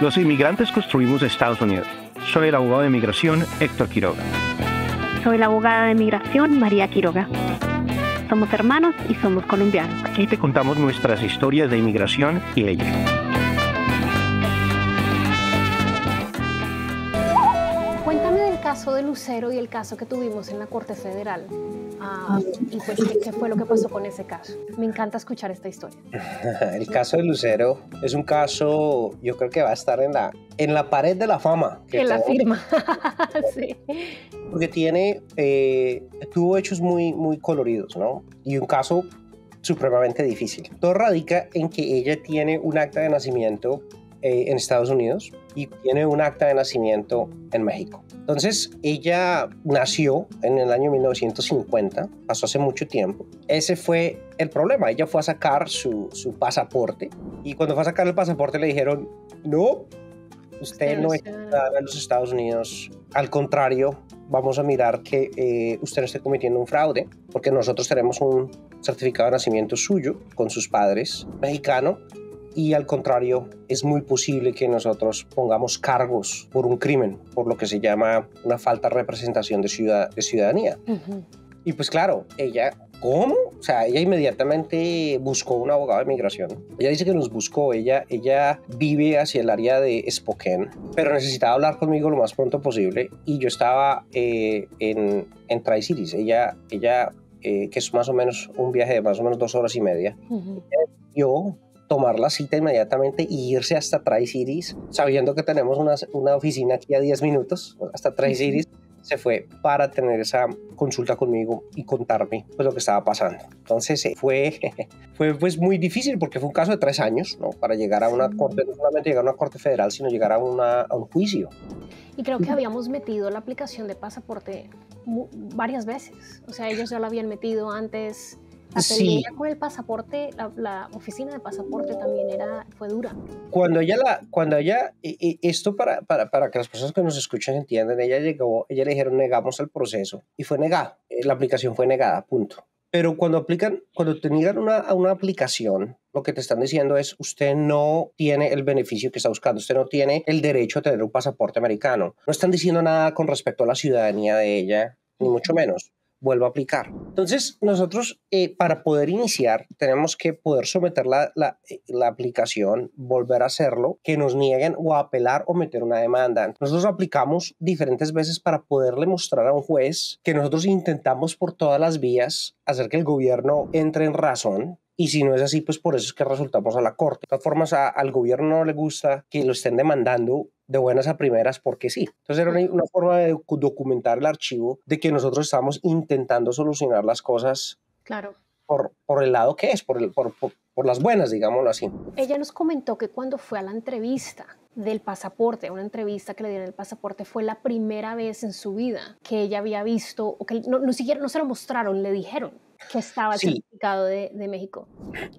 Los inmigrantes construimos Estados Unidos. Soy el abogado de inmigración Héctor Quiroga. Soy la abogada de inmigración María Quiroga. Somos hermanos y somos colombianos. Aquí te contamos nuestras historias de inmigración y leyes. de Lucero y el caso que tuvimos en la Corte Federal. Ah, ah. y pues, ¿qué, fue lo que pasó con ese caso? Me encanta escuchar esta historia. el caso de Lucero es un caso, yo creo que va a estar en la, en la pared de la fama. Que en la firma, sí. Porque tiene, eh, tuvo hechos muy, muy coloridos, ¿no? Y un caso supremamente difícil. Todo radica en que ella tiene un acta de nacimiento eh, en Estados Unidos y tiene un acta de nacimiento en México. Entonces, ella nació en el año 1950, pasó hace mucho tiempo. Ese fue el problema. Ella fue a sacar su, su pasaporte y cuando fue a sacar el pasaporte le dijeron, no, usted no está en los Estados Unidos. Al contrario, vamos a mirar que eh, usted no esté cometiendo un fraude, porque nosotros tenemos un certificado de nacimiento suyo con sus padres mexicano y al contrario, es muy posible que nosotros pongamos cargos por un crimen, por lo que se llama una falta de representación de, ciudad de ciudadanía. Y pues claro, ella, ¿cómo? O sea, ella inmediatamente buscó un abogado de migración. Ella dice que nos buscó, ella, ella vive hacia el área de Spokane, pero necesitaba hablar conmigo lo más pronto posible y yo estaba eh, en, en Tri-Cities. Ella, ella eh, que es más o menos un viaje de más o menos dos horas y media. Yo tomar la cita inmediatamente e irse hasta Tri-Cities, sabiendo que tenemos una, una oficina aquí a 10 minutos, hasta Tri-Cities, se fue para tener esa consulta conmigo y contarme pues, lo que estaba pasando. Entonces se eh, fue, fue pues, muy difícil porque fue un caso de tres años, ¿no? Para llegar a una corte, no solamente llegar a una corte federal, sino llegar a, una, a un juicio. Y creo que habíamos metido la aplicación de pasaporte varias veces. O sea, ellos ya la habían metido antes sí. con el pasaporte, la, oficina de pasaporte también era, fue dura. Cuando ella, la, cuando ella esto para, para, para, que las personas que nos escuchan entiendan, ella llegó, ella le dijeron negamos el proceso y fue negada, eh, la aplicación fue negada, punto. Pero cuando aplican, cuando te niegan una, una aplicación, lo que te están diciendo es usted no tiene el beneficio que está buscando, usted no tiene el derecho a tener un pasaporte americano. No están diciendo nada con respecto a la ciudadanía de ella, ni mucho menos vuelvo a aplicar. Entonces, nosotros eh, para poder iniciar tenemos que poder someter la, la, aplicación, volver a hacerlo, que nos nieguen o apelar o meter una demanda. Nosotros aplicamos diferentes veces para poderle mostrar a un juez que nosotros intentamos por todas las vías hacer que el gobierno entre en razón y si no es así, pues por eso es que resultamos a la corte. De todas formas, al gobierno no le gusta que lo estén demandando de buenas a primeras porque sí. Entonces era una, forma de documentar el archivo de que nosotros estamos intentando solucionar las cosas. Claro. Por, por el lado que es, por, el, por, por, las buenas, digámoslo así. Ella nos comentó que cuando fue a la entrevista del pasaporte, una entrevista que le dieron el pasaporte, fue la primera vez en su vida que ella había visto, o que no, no no se lo mostraron, le dijeron que estaba certificado de, de, México.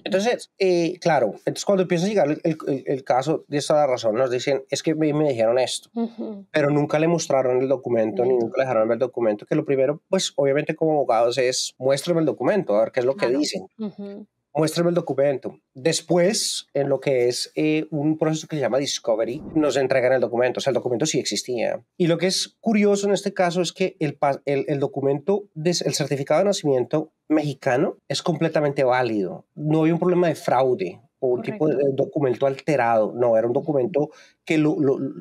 Entonces, eh, claro, entonces cuando empieza a llegar el, el, caso de esa razón, nos dicen, es que me, me dijeron esto, pero nunca le mostraron el documento, ni nunca le dejaron ver el documento, que lo primero, pues obviamente como abogados es, muéstrame el documento, a ver qué es lo que dicen muéstrame el documento. Después, en lo que es eh, un proceso que se llama discovery, nos entregan el documento. O sea, el documento sí existía. Y lo que es curioso en este caso es que el, el, documento, el certificado de nacimiento mexicano es completamente válido. No hay un problema de fraude o un tipo de documento alterado. No, era un documento que lo,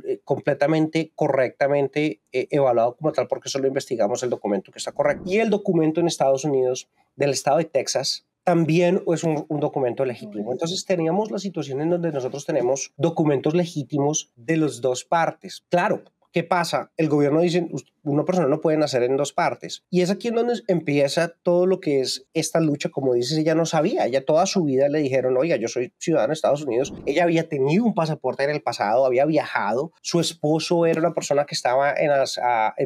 eh, completamente, correctamente eh, evaluado como tal, porque solo investigamos el documento que está correcto. Y el documento en Estados Unidos, del estado de Texas, también es un, documento legítimo. Entonces teníamos la situación en donde nosotros tenemos documentos legítimos de las dos partes. Claro, ¿qué pasa? El gobierno dice, una persona no puede nacer en dos partes. Y es aquí en donde empieza todo lo que es esta lucha, como dices, ella no sabía, ella toda su vida le dijeron, oiga, yo soy ciudadano de Estados Unidos, ella había tenido un pasaporte en el pasado, había viajado, su esposo era una persona que estaba en las,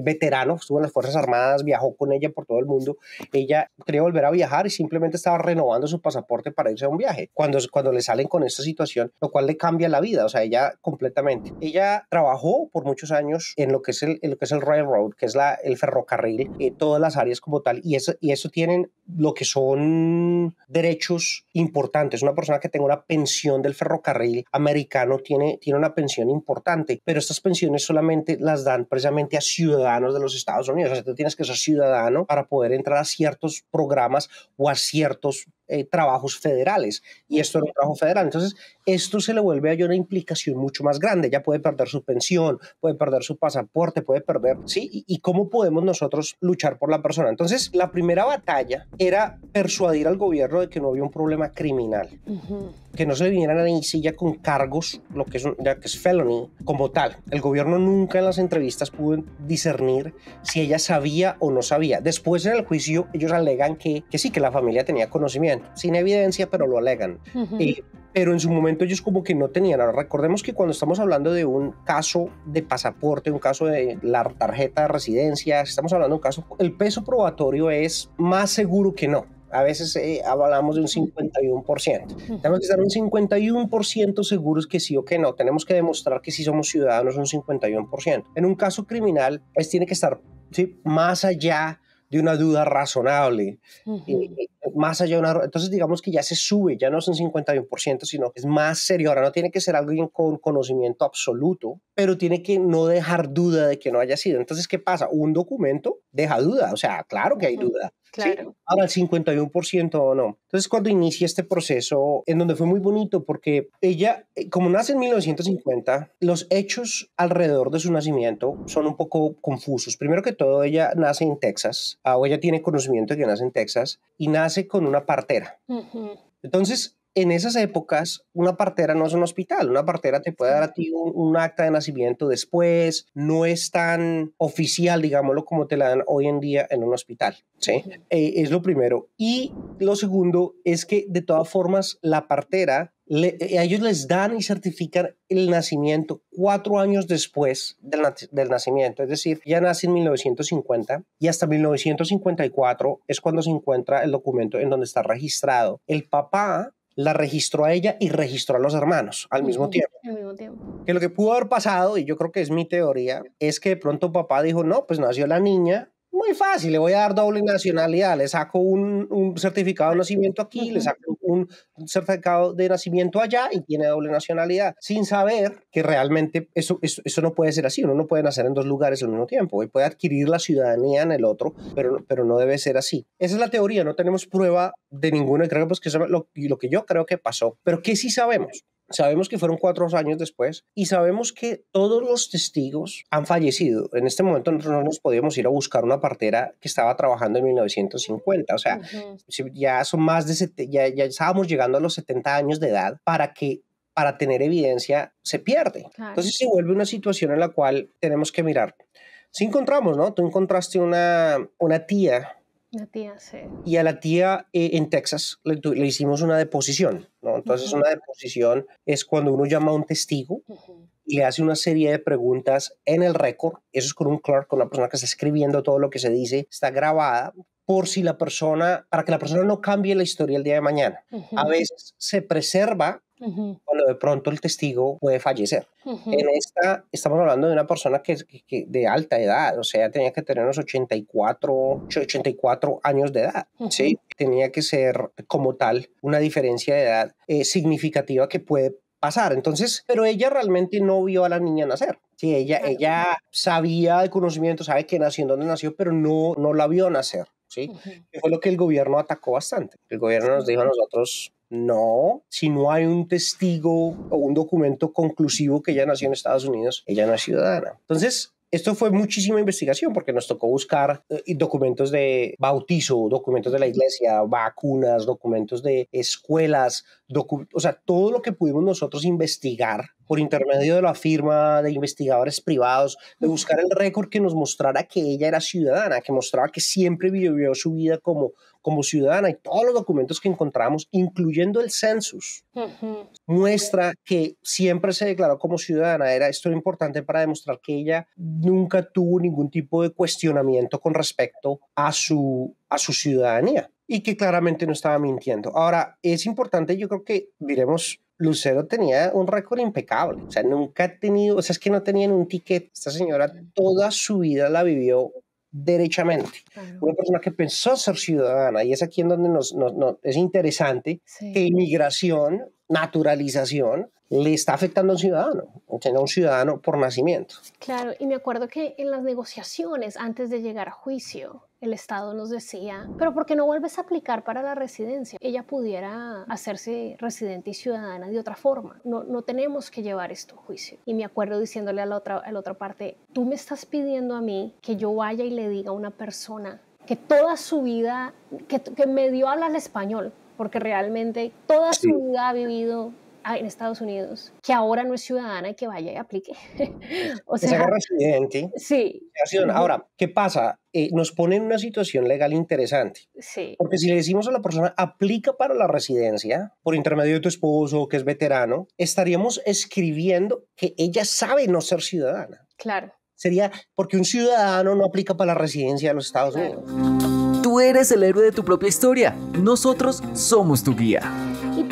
veterano, estuvo en las Fuerzas Armadas, viajó con ella por todo el mundo, ella quería volver a viajar y simplemente estaba renovando su pasaporte para irse a un viaje, cuando, cuando le salen con esta situación, lo cual le cambia la vida, o sea, ella completamente. Ella trabajó por muchos años en lo que es el, en lo que es el railroad, que es la, el ferrocarril, eh, todas las áreas como tal, y eso, y eso tienen lo que son derechos importantes. Una persona que tenga una pensión del ferrocarril americano tiene, tiene una pensión importante, pero estas pensiones solamente las dan precisamente a ciudadanos de los Estados Unidos. O sea, tú tienes que ser ciudadano para poder entrar a ciertos programas o a ciertos eh, trabajos federales y esto era un trabajo federal. Entonces, esto se le vuelve a una implicación mucho más grande. Ella puede perder su pensión, puede perder su pasaporte, puede perder, ¿sí? ¿Y, cómo podemos nosotros luchar por la persona? Entonces, la primera batalla era persuadir al gobierno de que no había un problema criminal que no se le vinieran a ya con cargos, lo que es, ya que es felony, como tal. El gobierno nunca en las entrevistas pudo discernir si ella sabía o no sabía. Después en el juicio ellos alegan que, que sí, que la familia tenía conocimiento, sin evidencia, pero lo alegan. pero en su momento ellos como que no tenían. Ahora recordemos que cuando estamos hablando de un caso de pasaporte, un caso de la tarjeta de residencia, estamos hablando de un caso, el peso probatorio es más seguro que no a veces hablamos eh, de un 51%. Tenemos que estar un 51% seguros que sí o que no. Tenemos que demostrar que sí somos ciudadanos un 51%. En un caso criminal, pues tiene que estar más allá de una duda razonable, y, eh, eh, más allá una... Entonces digamos que ya se sube, ya no es un 51%, sino que es más serio. Ahora no tiene que ser alguien con conocimiento absoluto, pero tiene que no dejar duda de que no haya sido. Entonces, ¿qué pasa? Un documento deja duda, o sea, claro que hay duda, Claro. Ahora el 51% o no. Entonces, cuando inicia este proceso, en donde fue muy bonito, porque ella, eh, como nace en 1950, los hechos alrededor de su nacimiento son un poco confusos. Primero que todo, ella nace en Texas, ah, o ella tiene conocimiento de que nace en Texas, y nace con una partera. Entonces, en esas épocas, una partera no es un hospital. Una partera te puede dar a ti un, acta de nacimiento después. No es tan oficial, digámoslo, como te la dan hoy en día en un hospital. ¿sí? Eh, es lo primero. Y lo segundo es que, de todas formas, la partera, eh, a ellos les dan y certifican el nacimiento cuatro años después del, del, nacimiento. Es decir, ya nace en 1950 y hasta 1954 es cuando se encuentra el documento en donde está registrado. El papá la registró a ella y registró a los hermanos al mismo tiempo. Que lo que pudo haber pasado, y yo creo que es mi teoría, es que de pronto papá dijo, no, pues nació la niña, muy fácil, le voy a dar doble nacionalidad, le saco un, certificado de nacimiento aquí, le saco un un certificado de nacimiento allá y tiene doble nacionalidad, sin saber que realmente eso, eso, no puede ser así, uno no puede nacer en dos lugares al mismo tiempo, y puede adquirir la ciudadanía en el otro, pero, pero no debe ser así. Esa es la teoría, no tenemos prueba de ninguna y creo que pues, es lo, lo que yo creo que pasó, pero ¿qué sí sabemos? Sabemos que fueron cuatro años después y sabemos que todos los testigos han fallecido. En este momento nosotros no nos podíamos ir a buscar una partera que estaba trabajando en 1950. O sea, ya son más de... Ya, ya estábamos llegando a los 70 años de edad para que para tener evidencia se pierde. Entonces se vuelve una situación en la cual tenemos que mirar. Si encontramos, ¿no? Tú encontraste una, una tía la tía, Y a la tía eh, en Texas le, hicimos una deposición, ¿no? Entonces una deposición es cuando uno llama a un testigo y le hace una serie de preguntas en el récord, eso es con un clerk, con la persona que está escribiendo todo lo que se dice, está grabada, por si la persona, para que la persona no cambie la historia el día de mañana. A veces se preserva cuando de pronto el testigo puede fallecer. En esta estamos hablando de una persona que, de alta edad, o sea, tenía que tener unos 84, años de edad, ¿sí? Tenía que ser como tal una diferencia de edad eh, significativa que puede pasar. Entonces, pero ella realmente no vio a la niña nacer. Sí, ella, ella sabía de conocimiento, sabe que nació en dónde nació, pero no, no la vio nacer. ¿sí? fue lo que el gobierno atacó bastante. El gobierno nos dijo a nosotros, no, si no hay un testigo o un documento conclusivo que ella nació en Estados Unidos, ella no es ciudadana. Entonces, esto fue muchísima investigación porque nos tocó buscar eh, documentos de bautizo, documentos de la iglesia, vacunas, documentos de escuelas, o sea, todo lo que pudimos nosotros investigar por intermedio de la firma de investigadores privados, de buscar el récord que nos mostrara que ella era ciudadana, que mostraba que siempre vivió su vida como como ciudadana y todos los documentos que encontramos, incluyendo el census, muestra que siempre se declaró como ciudadana. Era esto importante para demostrar que ella nunca tuvo ningún tipo de cuestionamiento con respecto a su, a su ciudadanía y que claramente no estaba mintiendo. Ahora, es importante, yo creo que miremos Lucero tenía un récord impecable. O sea, nunca ha tenido, o sea, es que no tenían un ticket. Esta señora toda su vida la vivió derechamente. Una persona que pensó ser ciudadana, y es aquí en donde nos, es interesante que inmigración naturalización le está afectando a un ciudadano, a un ciudadano por nacimiento. Claro, y me acuerdo que en las negociaciones antes de llegar a juicio, el Estado nos decía, pero ¿por qué no vuelves a aplicar para la residencia? Ella pudiera hacerse residente y ciudadana de otra forma. No, no tenemos que llevar esto a juicio. Y me acuerdo diciéndole a la, otra, a la otra parte, tú me estás pidiendo a mí que yo vaya y le diga a una persona que toda su vida, que, me dio habla español, porque realmente toda su vida ha vivido ah, en Estados Unidos, que ahora no es ciudadana y que vaya y aplique. o sea, es residente. Sí. Ahora, ¿qué pasa? Eh, nos pone en una situación legal interesante. Sí. Porque si le decimos a la persona, aplica para la residencia por intermedio de tu esposo que es veterano, estaríamos escribiendo que ella sabe no ser ciudadana. Claro. Sería porque un ciudadano no aplica para la residencia de los Estados Unidos? Unidos. Tú eres el héroe de tu propia historia. Nosotros somos tu guía. Y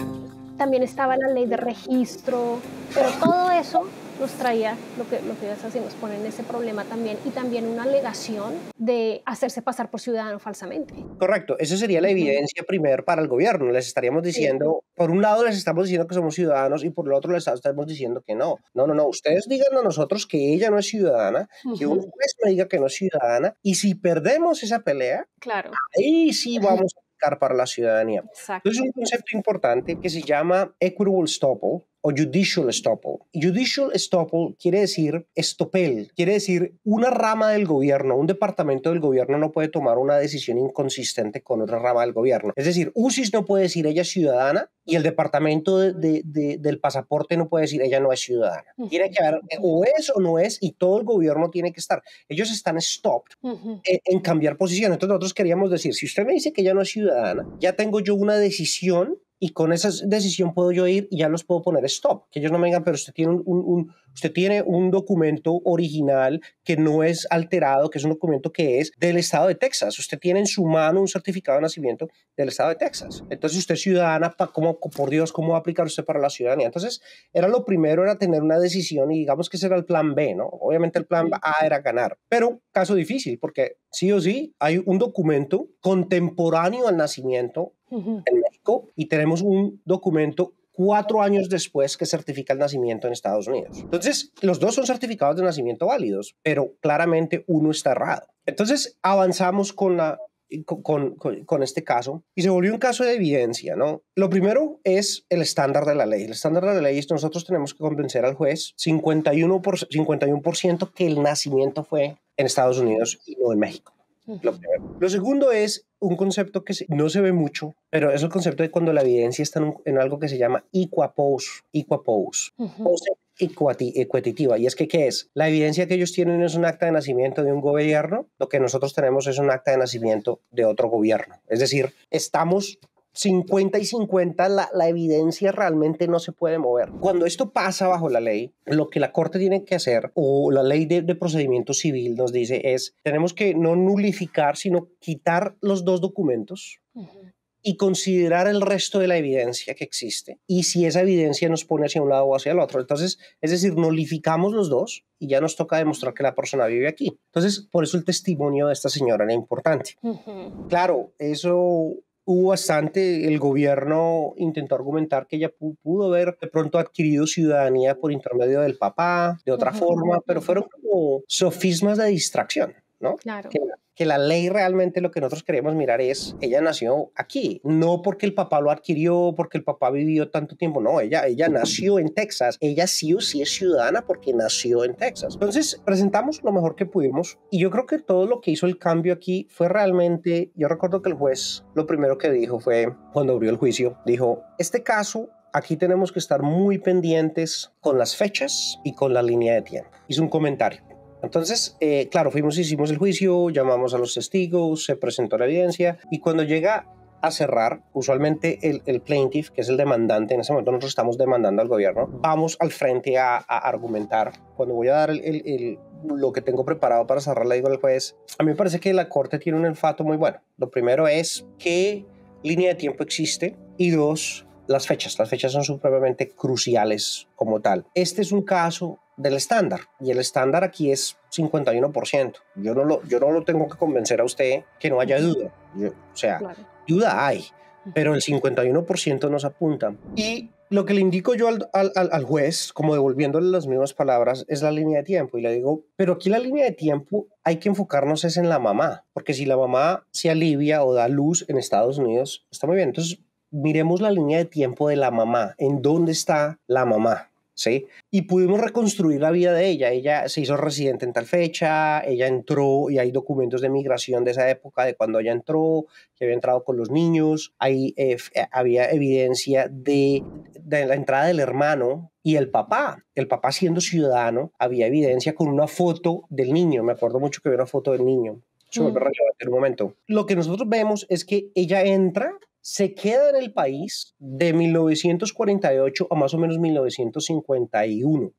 también estaba la ley de registro, pero todo eso nos traía lo que, lo que ya nos ponen ese problema también y también una alegación de hacerse pasar por ciudadano falsamente. Correcto, esa sería la evidencia primer para el gobierno. Les estaríamos diciendo, por un lado les estamos diciendo que somos ciudadanos y por el otro les estamos diciendo que no. No, no, no, ustedes digan a nosotros que ella no es ciudadana, que un juez me diga que no es ciudadana y si perdemos esa pelea, claro. ahí sí vamos a para la ciudadanía. Exacto. Entonces, un concepto importante que se llama equitable stopple, o judicial estoppel. Judicial estoppel quiere decir estopel, quiere decir una rama del gobierno, un departamento del gobierno no puede tomar una decisión inconsistente con otra rama del gobierno. Es decir, UCIS no puede decir ella es ciudadana y el departamento de, de, del pasaporte no puede decir ella no es ciudadana. Tiene que haber eh, o es o no es y todo el gobierno tiene que estar. Ellos están stopped en, eh, en, cambiar posición. Entonces nosotros queríamos decir, si usted me dice que ella no es ciudadana, ya tengo yo una decisión y con esa decisión puedo yo ir y ya los puedo poner stop, que ellos no me digan, pero usted tiene un, un, usted tiene un documento original que no es alterado, que es un documento que es del estado de Texas. Usted tiene en su mano un certificado de nacimiento del estado de Texas. Entonces usted es ciudadana, ¿cómo, por Dios, ¿cómo va a aplicar usted para la ciudadanía? Entonces era lo primero, era tener una decisión y digamos que ese era el plan B, ¿no? Obviamente el plan A era ganar, pero caso difícil porque sí o sí hay un documento contemporáneo al nacimiento en México y tenemos un documento cuatro años después que certifica el nacimiento en Estados Unidos. Entonces, los dos son certificados de nacimiento válidos, pero claramente uno está errado. Entonces, avanzamos con la... Con, con, este caso y se volvió un caso de evidencia, ¿no? Lo primero es el estándar de la ley. El estándar de la ley es que nosotros tenemos que convencer al juez 51%, por, 51 que el nacimiento fue en Estados Unidos y no en México. Lo, primero. lo segundo es un concepto que no se ve mucho, pero es el concepto de cuando la evidencia está en, algo que se llama equapose, equapose, equitativa. Y es que, ¿qué es? La evidencia que ellos tienen es un acta de nacimiento de un gobierno, lo que nosotros tenemos es un acta de nacimiento de otro gobierno. Es decir, estamos 50 y 50, la, evidencia realmente no se puede mover. Cuando esto pasa bajo la ley, lo que la Corte tiene que hacer, o la ley de, procedimiento civil nos dice, es, tenemos que no nulificar, sino quitar los dos documentos. y considerar el resto de la evidencia que existe y si esa evidencia nos pone hacia un lado o hacia el otro. Entonces, es decir, nulificamos los dos y ya nos toca demostrar que la persona vive aquí. Entonces, por eso el testimonio de esta señora era importante. Claro, eso hubo bastante, el gobierno intentó argumentar que ella pudo haber de pronto adquirido ciudadanía por intermedio del papá, de otra forma, pero fueron como sofismas de distracción, ¿no? Claro que la ley realmente lo que nosotros queremos mirar es, ella nació aquí, no porque el papá lo adquirió, porque el papá vivió tanto tiempo, no, ella, ella nació en Texas, ella sí o sí es ciudadana porque nació en Texas. Entonces, presentamos lo mejor que pudimos y yo creo que todo lo que hizo el cambio aquí fue realmente, yo recuerdo que el juez lo primero que dijo fue, cuando abrió el juicio, dijo, este caso aquí tenemos que estar muy pendientes con las fechas y con la línea de tiempo. Hizo un comentario. Entonces, eh, claro, fuimos, hicimos el juicio, llamamos a los testigos, se presentó la evidencia y cuando llega a cerrar, usualmente el, plaintiff, que es el demandante, en ese momento nosotros estamos demandando al gobierno, vamos al frente a, argumentar. Cuando voy a dar lo que tengo preparado para cerrar, le digo al juez, a mí me parece que la corte tiene un enfato muy bueno. Lo primero es qué línea de tiempo existe y dos, las fechas. Las fechas son supremamente cruciales como tal. Este es un caso del estándar. Y el estándar aquí es 51%. Yo no lo, yo no lo tengo que convencer a usted que no haya duda. o sea, duda hay, pero el 51% nos apunta. Y lo que le indico yo al, al, al, juez, como devolviéndole las mismas palabras, es la línea de tiempo. Y le digo, pero aquí la línea de tiempo hay que enfocarnos es en la mamá, porque si la mamá se alivia o da luz en Estados Unidos, está muy bien. Entonces, miremos la línea de tiempo de la mamá, en dónde está la mamá. ¿sí? Y pudimos reconstruir la vida de ella. Ella se hizo residente en tal fecha, ella entró y hay documentos de migración de esa época, de cuando ella entró, que había entrado con los niños, ahí eh, eh, había evidencia de, la entrada del hermano y el papá, el papá siendo ciudadano, había evidencia con una foto del niño, me acuerdo mucho que había una foto del niño. Mm. Lo que nosotros vemos es que ella entra se queda en el país de 1948 a más o menos 1951.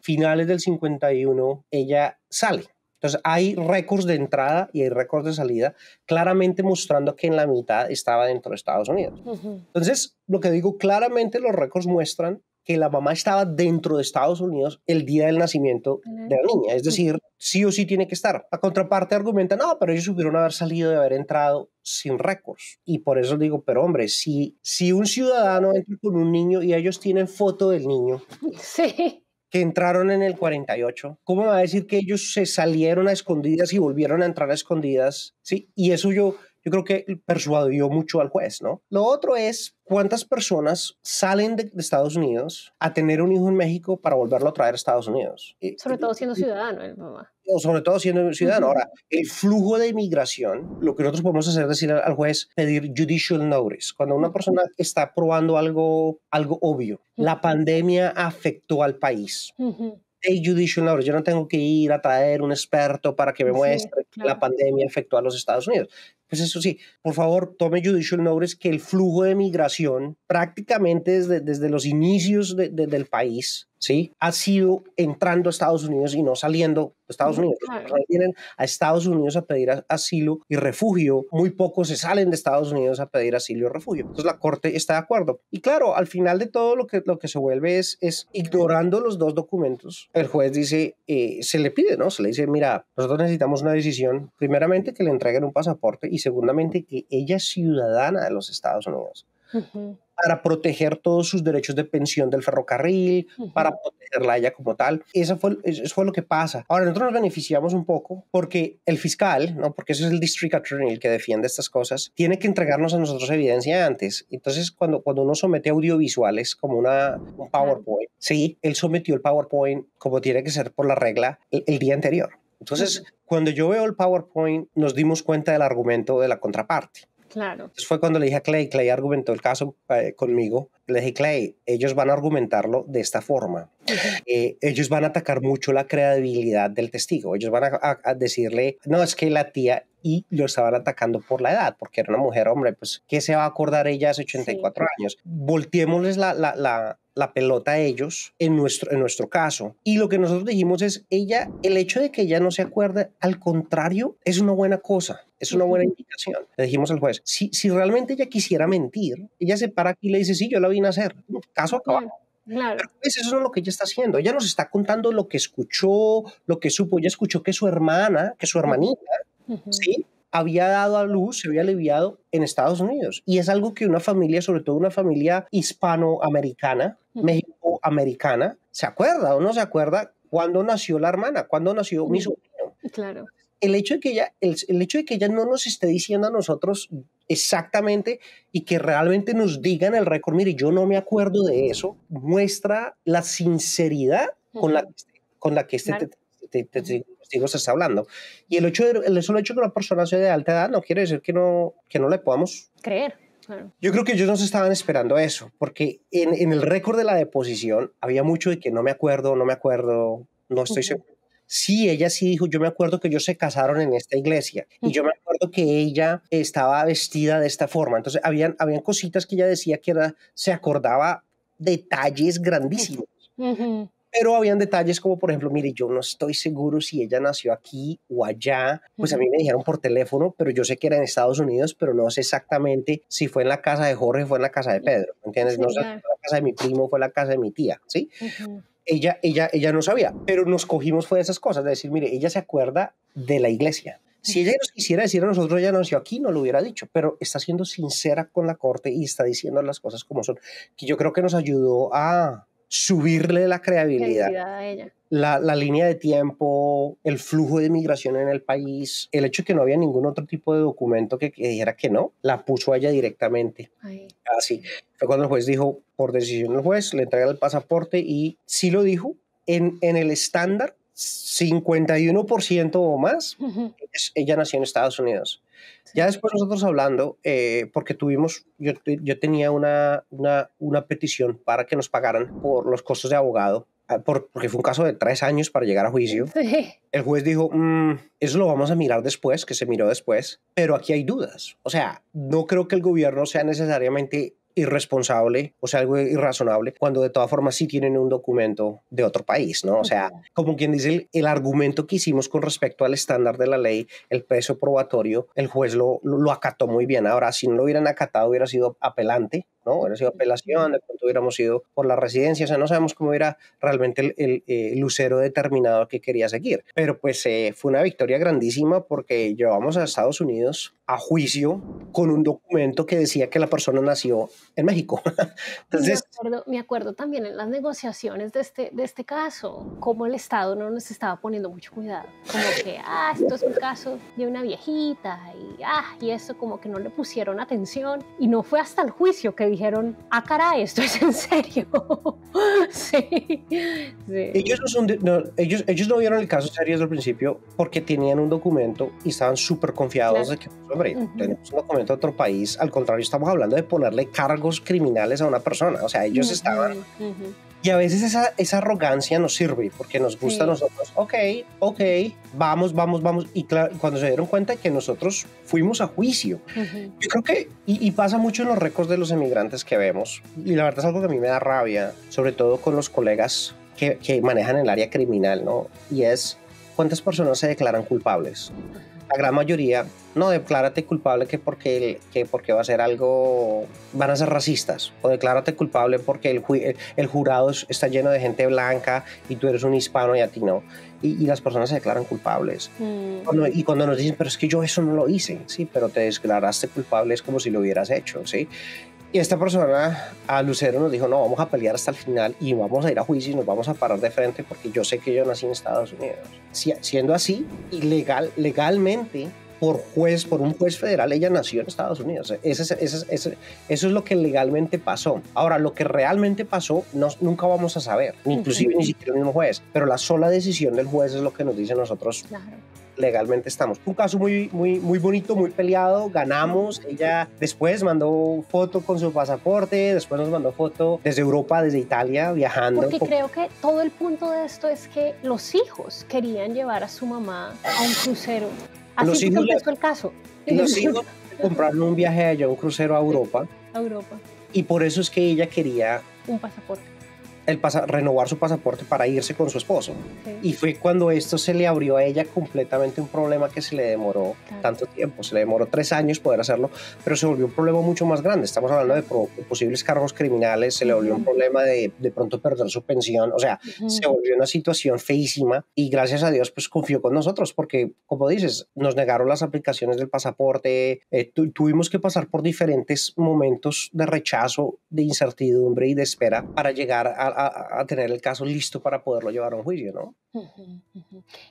Finales del 51, ella sale. Entonces hay récords de entrada y hay récords de salida, claramente mostrando que en la mitad estaba dentro de Estados Unidos. Entonces, lo que digo, claramente los récords muestran que la mamá estaba dentro de Estados Unidos el día del nacimiento de la niña. Es decir, sí o sí tiene que estar. La contraparte argumenta, no, pero ellos supieron haber salido de haber entrado sin récords. Y por eso digo, pero hombre, si, si un ciudadano entra con un niño y ellos tienen foto del niño. que entraron en el 48, ¿cómo va a decir que ellos se salieron a escondidas y volvieron a entrar a escondidas? Sí, y eso yo, yo creo que persuadió mucho al juez, ¿no? Lo otro es ¿cuántas personas salen de, Estados Unidos a tener un hijo en México para volverlo a traer a Estados Unidos? Sobre todo siendo ciudadano, el mamá. O sobre todo siendo ciudadano. Ahora, el flujo de inmigración, lo que nosotros podemos hacer es decir al juez, pedir judicial notice. Cuando una persona está probando algo, algo obvio, la pandemia afectó al país. Uh Judicial notice. Yo no tengo que ir a traer un experto para que me muestre que la pandemia afectó a los Estados Unidos. Pues eso sí, por favor, tome judicial notice que el flujo de migración prácticamente desde, los inicios de, del país ¿sí? Ha sido entrando a Estados Unidos y no saliendo Estados Unidos. Vienen a Estados Unidos a pedir asilo y refugio. Muy pocos se salen de Estados Unidos a pedir asilo y refugio. Entonces la Corte está de acuerdo. Y claro, al final de todo lo que, lo que se vuelve es, ignorando los dos documentos. El juez dice, eh, se le pide, ¿no? Se le dice, mira, nosotros necesitamos una decisión. Primeramente, que le entreguen un pasaporte y segundamente, que ella es ciudadana de los Estados Unidos para proteger todos sus derechos de pensión del ferrocarril, para protegerla a ella como tal. Eso fue, lo que pasa. Ahora, nosotros nos beneficiamos un poco porque el fiscal, ¿no? porque ese es el district attorney el que defiende estas cosas, tiene que entregarnos a nosotros evidencia antes. Entonces, cuando, cuando uno somete audiovisuales como una, un PowerPoint, sí, él sometió el PowerPoint como tiene que ser por la regla el, día anterior. Entonces, cuando yo veo el PowerPoint, nos dimos cuenta del argumento de la contraparte. Claro. Entonces fue cuando le dije a Clay, Clay argumentó el caso eh, conmigo le dije, Clay, ellos van a argumentarlo de esta forma. Eh, ellos van a atacar mucho la credibilidad del testigo. Ellos van a, decirle, no, es que la tía y lo estaban atacando por la edad, porque era una mujer, hombre, pues, ¿qué se va a acordar ella hace 84 años? Volteémosles la, la, la, la, pelota a ellos en nuestro, en nuestro caso. Y lo que nosotros dijimos es, ella, el hecho de que ella no se acuerde, al contrario, es una buena cosa. Es una buena indicación. Le dijimos al juez, si, si realmente ella quisiera mentir, ella se para aquí y le dice, sí, yo la vino a hacer. Caso acabado. Claro. Pues, eso no es lo que ella está haciendo. Ella nos está contando lo que escuchó, lo que supo. Ella escuchó que su hermana, que su hermanita, ¿sí? había dado a luz, se había aliviado en Estados Unidos. Y es algo que una familia, sobre todo una familia hispanoamericana, uh se acuerda o no se acuerda cuando nació la hermana, cuando nació mi sobrino. Claro el hecho de que ella, el, hecho de que no nos esté diciendo a nosotros exactamente y que realmente nos digan el récord, mire, yo no me acuerdo de eso, muestra la sinceridad con la, este, con la que este testigo se está hablando. Y el, hecho de, solo hecho de que una persona sea de alta edad no quiere decir que no, que no le podamos creer. Yo creo que ellos no estaban esperando eso, porque en, el récord de la deposición había mucho de que no me acuerdo, no me acuerdo, no estoy seguro Sí, ella sí dijo, yo me acuerdo que ellos se casaron en esta iglesia y yo me acuerdo que ella estaba vestida de esta forma. Entonces, habían, habían cositas que ella decía que era, se acordaba detalles grandísimos. Pero habían detalles como, por ejemplo, mire, yo no estoy seguro si ella nació aquí o allá. Pues a mí me dijeron por teléfono, pero yo sé que era en Estados Unidos, pero no sé exactamente si fue en la casa de Jorge o fue en la casa de Pedro. ¿Entiendes? no sé si fue en la casa de mi primo o fue en la casa de mi tía, ¿sí? ella, ella, ella no sabía, pero nos cogimos fue de esas cosas, de decir, mire, ella se acuerda de la iglesia. Si ella nos quisiera decir a nosotros, ya nació aquí, no lo hubiera dicho, pero está siendo sincera con la corte y está diciendo las cosas como son, que yo creo que nos ayudó a, subirle la credibilidad. La, línea de tiempo, el flujo de migración en el país, el hecho de que no había ningún otro tipo de documento que, dijera que no, la puso a ella directamente. Así. Fue cuando el juez dijo, por decisión del juez, le entrega el pasaporte y sí lo dijo. En, el estándar, 51% o más, ella nació en Estados Unidos. Ya después nosotros hablando, eh, porque tuvimos, yo, yo tenía una, una, una, petición para que nos pagaran por los costos de abogado, ah, porque fue un caso de tres años para llegar a juicio. El juez dijo, mm, eso lo vamos a mirar después, que se miró después, pero aquí hay dudas. O sea, no creo que el gobierno sea necesariamente irresponsable, o sea, algo irrazonable, cuando de todas formas sí tienen un documento de otro país, ¿no? O sea, como quien dice, el, argumento que hicimos con respecto al estándar de la ley, el peso probatorio, el juez lo, lo acató muy bien. Ahora, si no lo hubieran acatado, hubiera sido apelante, ¿no? Hubiera sido apelación, de pronto hubiéramos ido por la residencia, o sea, no sabemos cómo era realmente el, eh, lucero determinado que quería seguir. Pero pues eh, fue una victoria grandísima porque llevamos a Estados Unidos a juicio con un documento que decía que la persona nació en México. Entonces, me acuerdo, me acuerdo también en las negociaciones de este, de este caso, como el Estado no nos estaba poniendo mucho cuidado. Como que, ah, esto es un caso de una viejita y, ah, y eso como que no le pusieron atención. Y no fue hasta el juicio que dijeron, ah, caray, esto es en serio. sí, Ellos, no ellos, ellos no vieron el caso serio desde el principio porque tenían un documento y estaban súper confiados de que, hombre, tenemos un documento de otro país. Al contrario, estamos hablando de ponerle cargos criminales a una persona. O sea, ellos estaban y a veces esa, arrogancia nos sirve porque nos gusta a nosotros, ok, ok, vamos, vamos, vamos. Y claro, cuando se dieron cuenta que nosotros fuimos a juicio, yo creo que, y, pasa mucho en los récords de los emigrantes que vemos, y la verdad es algo que a mí me da rabia, sobre todo con los colegas que, que manejan el área criminal, ¿no? Y es, ¿cuántas personas se declaran culpables? La gran mayoría, no, declárate culpable que porque, que porque va a ser algo, van a ser racistas, o declárate culpable porque el, el, jurado está lleno de gente blanca y tú eres un hispano y a ti no. Y, y las personas se declaran culpables. Mm. y cuando nos dicen, pero es que yo eso no lo hice, sí, pero te declaraste culpable es como si lo hubieras hecho, sí. Y esta persona a Lucero nos dijo, no, vamos a pelear hasta el final y vamos a ir a juicio y nos vamos a parar de frente porque yo sé que yo nací en Estados Unidos. siendo así, ilegal, legalmente, por juez, por un juez federal, ella nació en Estados Unidos. E-, eso es lo que legalmente pasó. Ahora, lo que realmente pasó no, nunca vamos a saber, inclusive ni siquiera el mismo juez, pero la sola decisión del juez es lo que nos dice nosotros. legalmente estamos. Un caso muy, muy, muy bonito, muy peleado, ganamos. Ella después mandó foto con su pasaporte, después nos mandó foto desde Europa, desde Italia, viajando. Porque creo que todo el punto de esto es que los hijos querían llevar a su mamá a un crucero Así los hijos el caso. Los hijos compraron un viaje allá, un crucero a Europa. a Europa. Y por eso es que ella quería... Un pasaporte el renovar su pasaporte para irse con su esposo. Y fue cuando esto se le abrió a ella completamente un problema que se le demoró tanto tiempo, se le demoró tres años poder hacerlo, pero se volvió un problema mucho más grande. Estamos hablando de posibles cargos criminales, se le volvió un problema de de pronto perder su pensión, o sea, se volvió una situación feísima y gracias a Dios pues confió con nosotros porque, como dices, nos negaron las aplicaciones del pasaporte, eh, tuvimos que pasar por diferentes momentos de rechazo, de incertidumbre y de espera para llegar a a, tener el caso listo para poderlo llevar a un juicio, ¿no?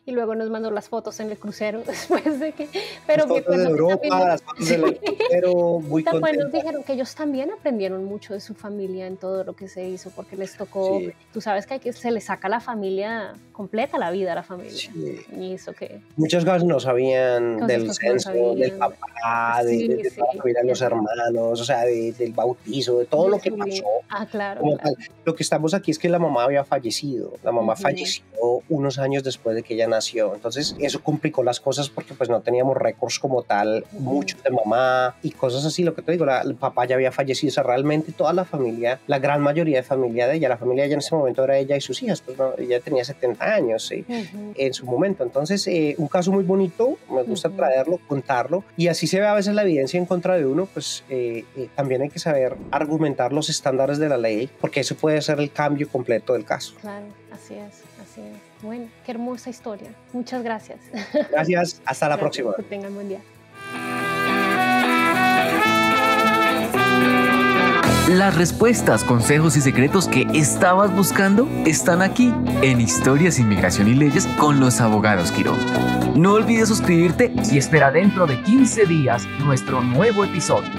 Y luego nos mandó las fotos en el crucero después de que... Pero Europa, muy nos dijeron que ellos también aprendieron mucho de su familia en todo lo que se hizo, porque les tocó... Tú sabes que, hay que se le saca la familia completa, la vida a la familia. Y eso que... Muchas cosas no sabían del censo, del papá, de, los hermanos, o sea, del bautizo, de todo lo que pasó. Ah, Lo que estamos aquí es que la mamá había fallecido, la mamá falleció unos años después de que ella nació. Entonces eso complicó las cosas porque pues no teníamos récords como tal, mucho de mamá y cosas así. Lo que te digo, la, el papá ya había fallecido. O sea, realmente toda la familia, la gran mayoría de familia de ella, la familia ya en ese momento era ella y sus hijas, pues no, ella tenía 70 años ¿sí? en su momento. Entonces eh, un caso muy bonito, me gusta traerlo, contarlo y así se ve a veces la evidencia en contra de uno, pues eh, eh, también hay que saber argumentar los estándares de la ley porque eso puede ser el cambio completo del caso. Claro, así es, así es. Bueno, qué hermosa historia. Muchas gracias. Gracias, hasta la próxima. Que tengan buen día. Las respuestas, consejos y secretos que estabas buscando están aquí en Historias, Inmigración y Leyes con los abogados Quiro. No olvides suscribirte y espera dentro de 15 días nuestro nuevo episodio.